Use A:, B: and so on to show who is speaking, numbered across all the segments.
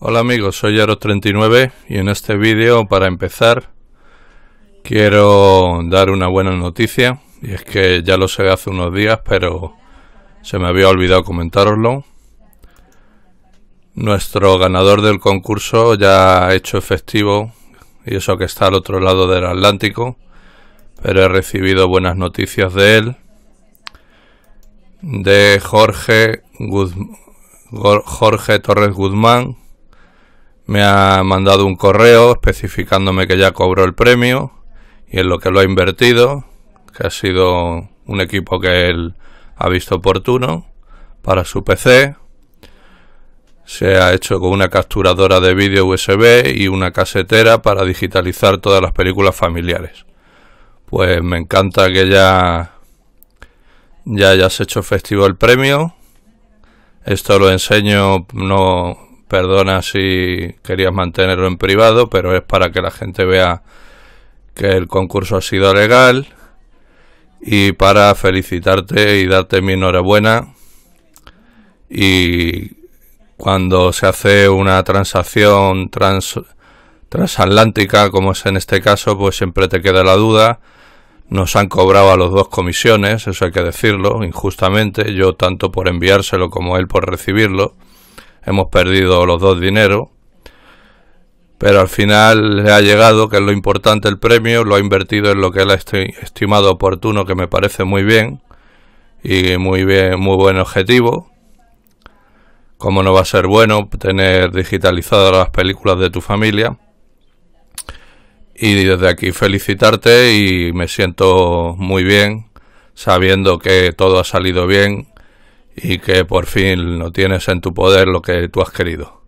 A: Hola amigos, soy aero 39 y en este vídeo para empezar quiero dar una buena noticia y es que ya lo sé hace unos días pero se me había olvidado comentároslo. Nuestro ganador del concurso ya ha hecho efectivo y eso que está al otro lado del Atlántico pero he recibido buenas noticias de él de Jorge, Jorge Torres Guzmán me ha mandado un correo especificándome que ya cobró el premio y en lo que lo ha invertido, que ha sido un equipo que él ha visto oportuno para su PC. Se ha hecho con una capturadora de vídeo USB y una casetera para digitalizar todas las películas familiares. Pues me encanta que ya, ya hayas hecho festivo el premio. Esto lo enseño no Perdona si querías mantenerlo en privado, pero es para que la gente vea que el concurso ha sido legal y para felicitarte y darte mi enhorabuena. Y cuando se hace una transacción transatlántica, como es en este caso, pues siempre te queda la duda. Nos han cobrado a los dos comisiones, eso hay que decirlo, injustamente, yo tanto por enviárselo como él por recibirlo hemos perdido los dos dinero, pero al final le ha llegado, que es lo importante el premio, lo ha invertido en lo que él ha estimado oportuno, que me parece muy bien y muy bien, muy buen objetivo. ...como no va a ser bueno tener digitalizadas las películas de tu familia. Y desde aquí felicitarte y me siento muy bien sabiendo que todo ha salido bien y que por fin no tienes en tu poder lo que tú has querido.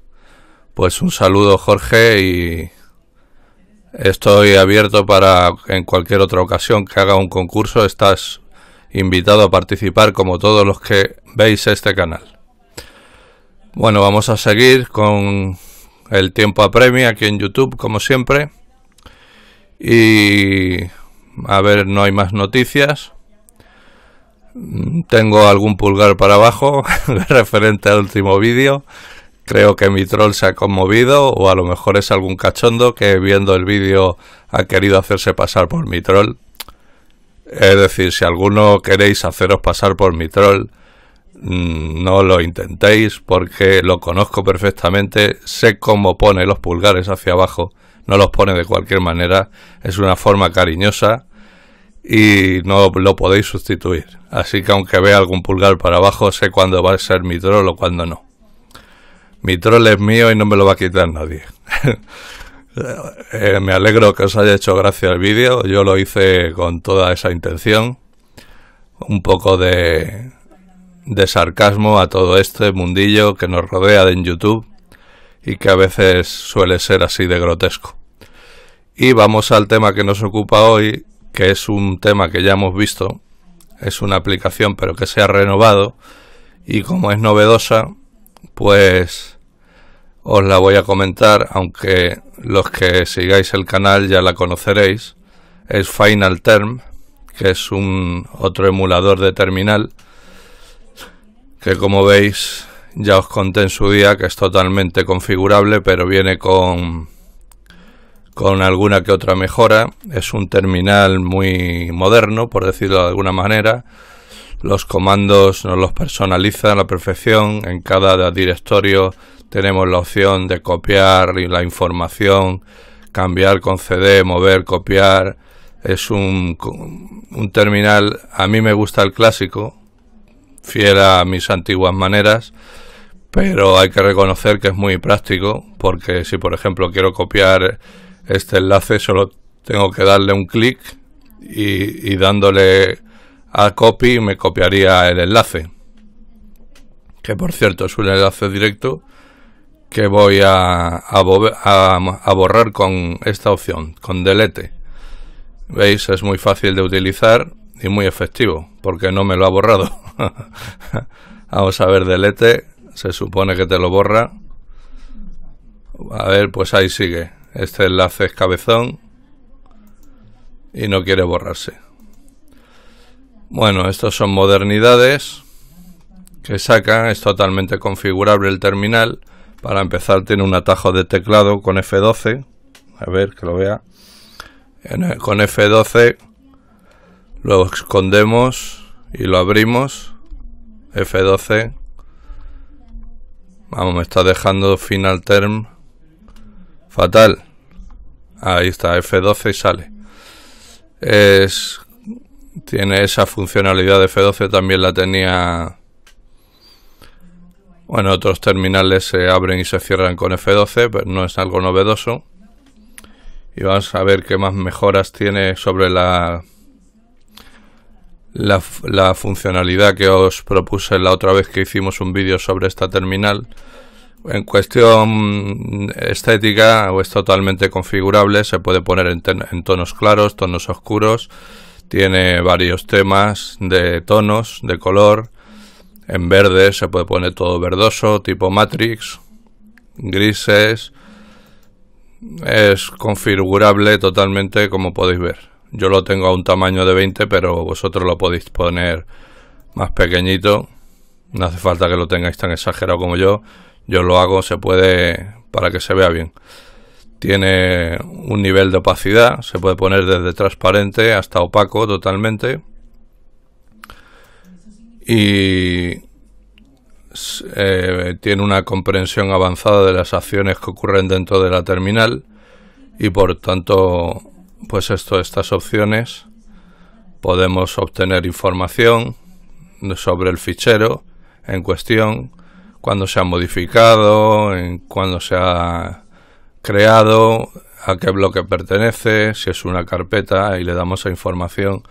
A: Pues un saludo Jorge y estoy abierto para en cualquier otra ocasión que haga un concurso, estás invitado a participar como todos los que veis este canal. Bueno, vamos a seguir con el tiempo apremia aquí en YouTube como siempre. Y a ver, no hay más noticias. Mm, tengo algún pulgar para abajo referente al último vídeo. Creo que mi troll se ha conmovido o a lo mejor es algún cachondo que viendo el vídeo ha querido hacerse pasar por mi troll. Es decir, si alguno queréis haceros pasar por mi troll, mm, no lo intentéis porque lo conozco perfectamente, sé cómo pone los pulgares hacia abajo, no los pone de cualquier manera, es una forma cariñosa y no lo podéis sustituir. Así que aunque vea algún pulgar para abajo, sé cuándo va a ser mi troll o cuándo no. Mi troll es mío y no me lo va a quitar nadie. Eh, me alegro que os haya hecho gracia el vídeo. Yo lo hice con toda esa intención. Un poco de, de sarcasmo a todo este mundillo que nos rodea en YouTube y que a veces suele ser así de grotesco. Y vamos al tema que nos ocupa hoy, que es un tema que ya hemos visto, es una aplicación pero que se ha renovado y como es novedosa, pues os la voy a comentar, aunque los que sigáis el canal ya la conoceréis. Es Final Term, que es un otro emulador de terminal, que como veis ya os conté en su día que es totalmente configurable, pero viene con con alguna que otra mejora. Es un terminal muy moderno, por decirlo de alguna manera. Los comandos nos los personalizan a la perfección. En cada directorio tenemos la opción de copiar la información, cambiar conceder mover, copiar. Es un, terminal, a mí me gusta el clásico, fiel a mis antiguas maneras, pero hay que reconocer que es muy práctico, porque si por ejemplo quiero copiar este enlace solo tengo que darle un clic y, dándole a copy me copiaría el enlace que por cierto es un enlace directo que voy a, borrar con esta opción, con delete. ¿Veis? Es muy fácil de utilizar y muy efectivo, porque no me lo ha borrado. Vamos a ver, delete, se supone que te lo borra. A ver, pues ahí sigue. Este enlace es cabezón y no quiere borrarse. Bueno, estos son modernidades que sacan. Es totalmente configurable el terminal. Para empezar tiene un atajo de teclado con F12. A ver que lo vea. Con F12 lo escondemos y lo abrimos. F12. Vamos, me está dejando final term fatal. Ahí está, F12 y sale. Es, tiene esa funcionalidad de F12, también la tenía... Bueno, otros terminales se abren y se cierran con F12, pero no es algo novedoso. Y vamos a ver qué más mejoras tiene sobre la, la, la funcionalidad que os propuse la otra vez que hicimos un vídeo sobre esta terminal en cuestión estética es pues, totalmente configurable, se puede poner en, tonos claros, tonos oscuros, tiene varios temas de tonos, de color. En verde se puede poner todo verdoso, tipo Matrix, grises. Es configurable totalmente como podéis ver. Yo lo tengo a un tamaño de 20, pero vosotros lo podéis poner más pequeñito. No hace falta que lo tengáis tan exagerado como yo. Yo lo hago, se puede, para que se vea bien. Tiene un nivel de opacidad, se puede poner desde transparente hasta opaco totalmente. Y eh, tiene una comprensión avanzada de las acciones que ocurren dentro de la terminal y por tanto, pues esto, estas opciones podemos obtener información sobre el fichero en cuestión, cuándo se ha modificado, en cuándo se ha creado, a qué bloque pertenece, si es una carpeta y le damos esa información,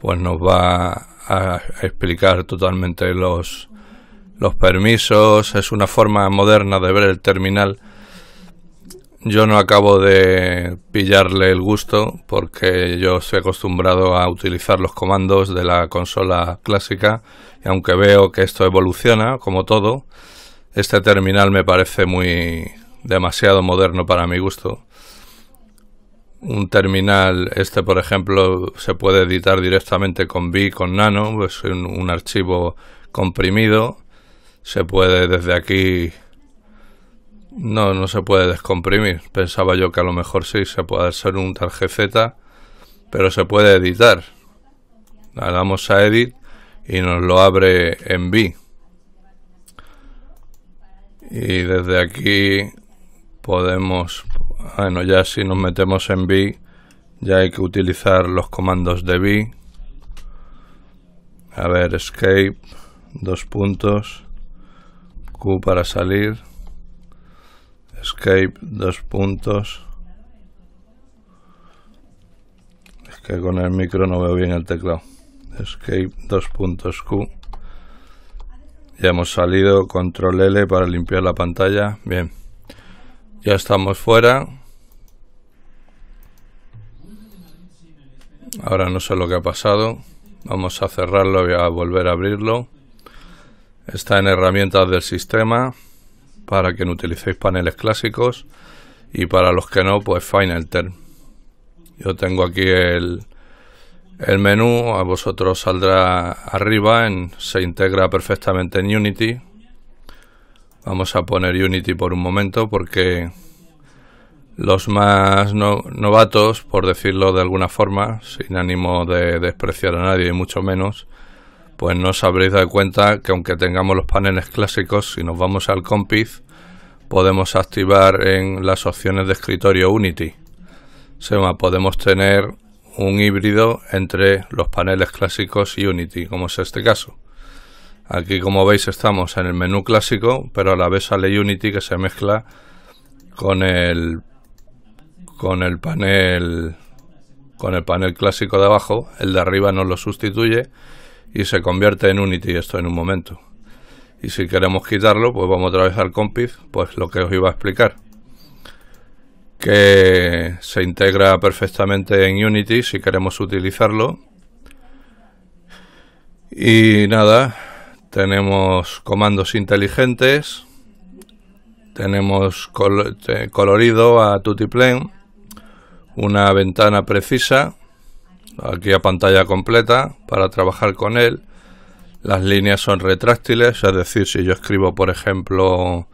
A: pues nos va a explicar totalmente los, los permisos. Es una forma moderna de ver el terminal. Yo no acabo de pillarle el gusto porque yo estoy acostumbrado a utilizar los comandos de la consola clásica y aunque veo que esto evoluciona, como todo, este terminal me parece muy demasiado moderno para mi gusto. Un terminal, este por ejemplo, se puede editar directamente con B, con Nano, es un, archivo comprimido. Se puede desde aquí no, no se puede descomprimir. Pensaba yo que a lo mejor sí se puede hacer un tarjeta, pero se puede editar. Le damos a edit y nos lo abre en B. Y desde aquí podemos, bueno, ya si nos metemos en B, ya hay que utilizar los comandos de B. A ver, escape, dos puntos, Q para salir, escape, dos puntos. Es que con el micro no veo bien el teclado escape dos puntos Q. Ya hemos salido, control L para limpiar la pantalla. Bien, ya estamos fuera. Ahora no sé lo que ha pasado. Vamos a cerrarlo y a volver a abrirlo. Está en herramientas del sistema para que no utilicéis paneles clásicos y para los que no, pues Final Term. Yo tengo aquí el, el menú a vosotros saldrá arriba, en, se integra perfectamente en Unity. Vamos a poner Unity por un momento porque los más novatos, por decirlo de alguna forma, sin ánimo de despreciar a nadie y mucho menos, pues no os habréis dado cuenta que aunque tengamos los paneles clásicos, si nos vamos al Compiz, podemos activar en las opciones de escritorio Unity. Se podemos tener un híbrido entre los paneles clásicos y Unity, como es este caso. Aquí como veis estamos en el menú clásico, pero a la vez sale Unity que se mezcla con el con el panel con el panel clásico de abajo, el de arriba no lo sustituye y se convierte en Unity esto en un momento. Y si queremos quitarlo, pues vamos otra vez al Compiz, pues lo que os iba a explicar que se integra perfectamente en Unity si queremos utilizarlo. Y nada, tenemos comandos inteligentes, tenemos colorido a Tutiplen, una ventana precisa, aquí a pantalla completa para trabajar con él. Las líneas son retráctiles, es decir, si yo escribo, por ejemplo,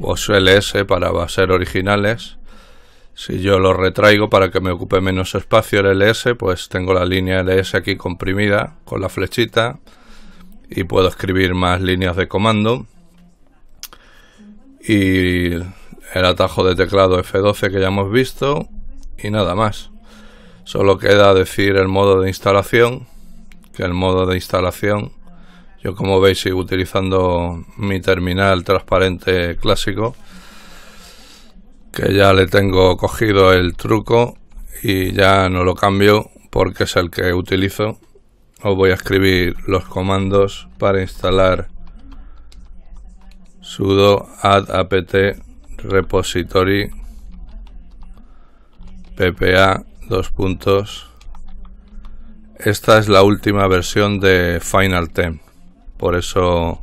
A: os LS para ser originales, si yo lo retraigo para que me ocupe menos espacio el ls, pues tengo la línea ls aquí comprimida con la flechita y puedo escribir más líneas de comando. Y el atajo de teclado F12 que ya hemos visto y nada más. Solo queda decir el modo de instalación, que el modo de instalación, yo como veis sigo utilizando mi terminal transparente clásico que ya le tengo cogido el truco y ya no lo cambio porque es el que utilizo. Os voy a escribir los comandos para instalar sudo add apt repository ppa dos puntos. Esta es la última versión de Final 10, por eso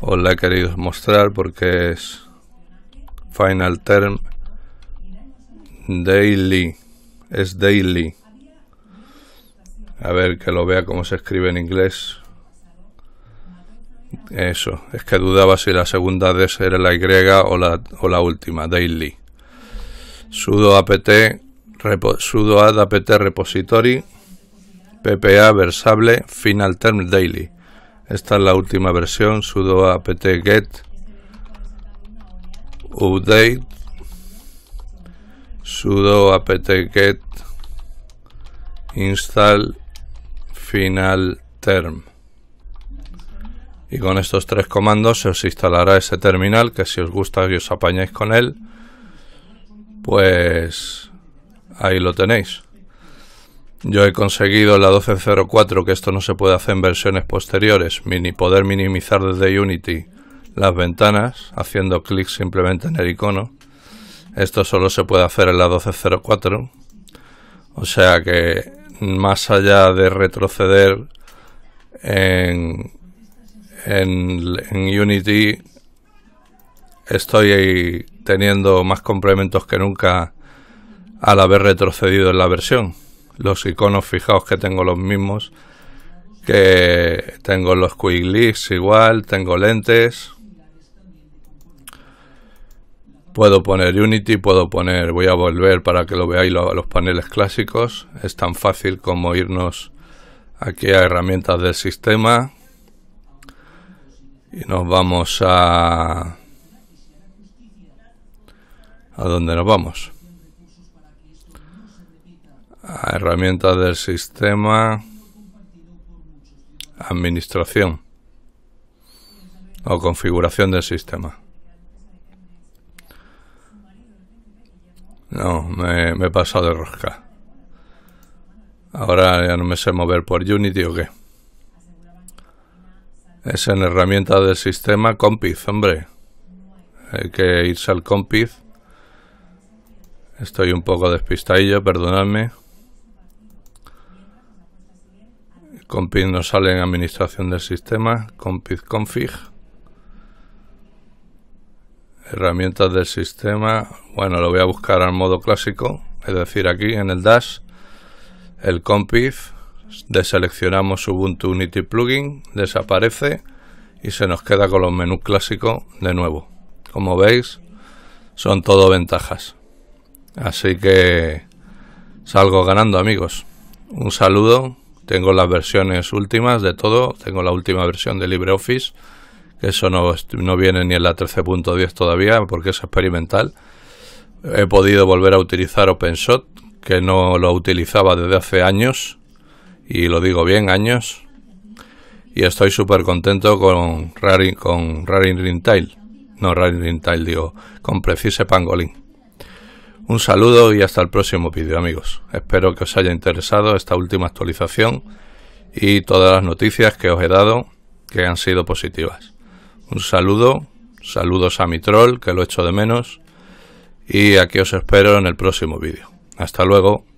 A: os la he querido mostrar porque es Final Term Daily. Es Daily. A ver, que lo vea cómo se escribe en inglés. Eso, es que dudaba si la segunda de ser la Y o la, última, Daily. Sudo apt, sudo apt repository, ppa versable, final term daily. Esta es la última versión, sudo apt get update sudo apt-get install final term. Y con estos tres comandos se os instalará ese terminal que si os gusta y os apañáis con él, pues ahí lo tenéis. Yo he conseguido la 12.04 que esto no se puede hacer en versiones posteriores, ni poder minimizar desde Unity las ventanas haciendo clic simplemente en el icono. Esto solo se puede hacer en la 1204. O sea que más allá de retroceder en, en, Unity, estoy teniendo más complementos que nunca al haber retrocedido en la versión. Los iconos, fijaos que tengo los mismos, que tengo los quick igual, tengo lentes, Puedo poner Unity, puedo poner, voy a volver para que lo veáis los paneles clásicos. Es tan fácil como irnos aquí a herramientas del sistema y nos vamos a... ¿A dónde nos vamos? A herramientas del sistema, administración o configuración del sistema. No, me, he pasado de rosca. Ahora ya no me sé mover por Unity o qué. Es en herramienta del sistema Compiz, hombre. Hay que irse al Compiz. Estoy un poco despistadillo, perdonadme. Compiz no sale en administración del sistema. Compiz config herramientas del sistema bueno lo voy a buscar al modo clásico es decir aquí en el dash el compif deseleccionamos ubuntu unity plugin desaparece y se nos queda con los menús clásicos de nuevo como veis son todo ventajas así que salgo ganando amigos un saludo tengo las versiones últimas de todo tengo la última versión de libreoffice que Eso no, viene ni en la 13.10 todavía porque es experimental. He podido volver a utilizar OpenShot, que no lo utilizaba desde hace años, y lo digo bien, años. Y estoy súper contento con Raring, con Raring No, Raring Rintail, digo, con Precise Pangolin. Un saludo y hasta el próximo vídeo, amigos. Espero que os haya interesado esta última actualización y todas las noticias que os he dado que han sido positivas un saludo, saludos a mi troll, que lo echo de menos, y aquí os espero en el próximo vídeo. Hasta luego.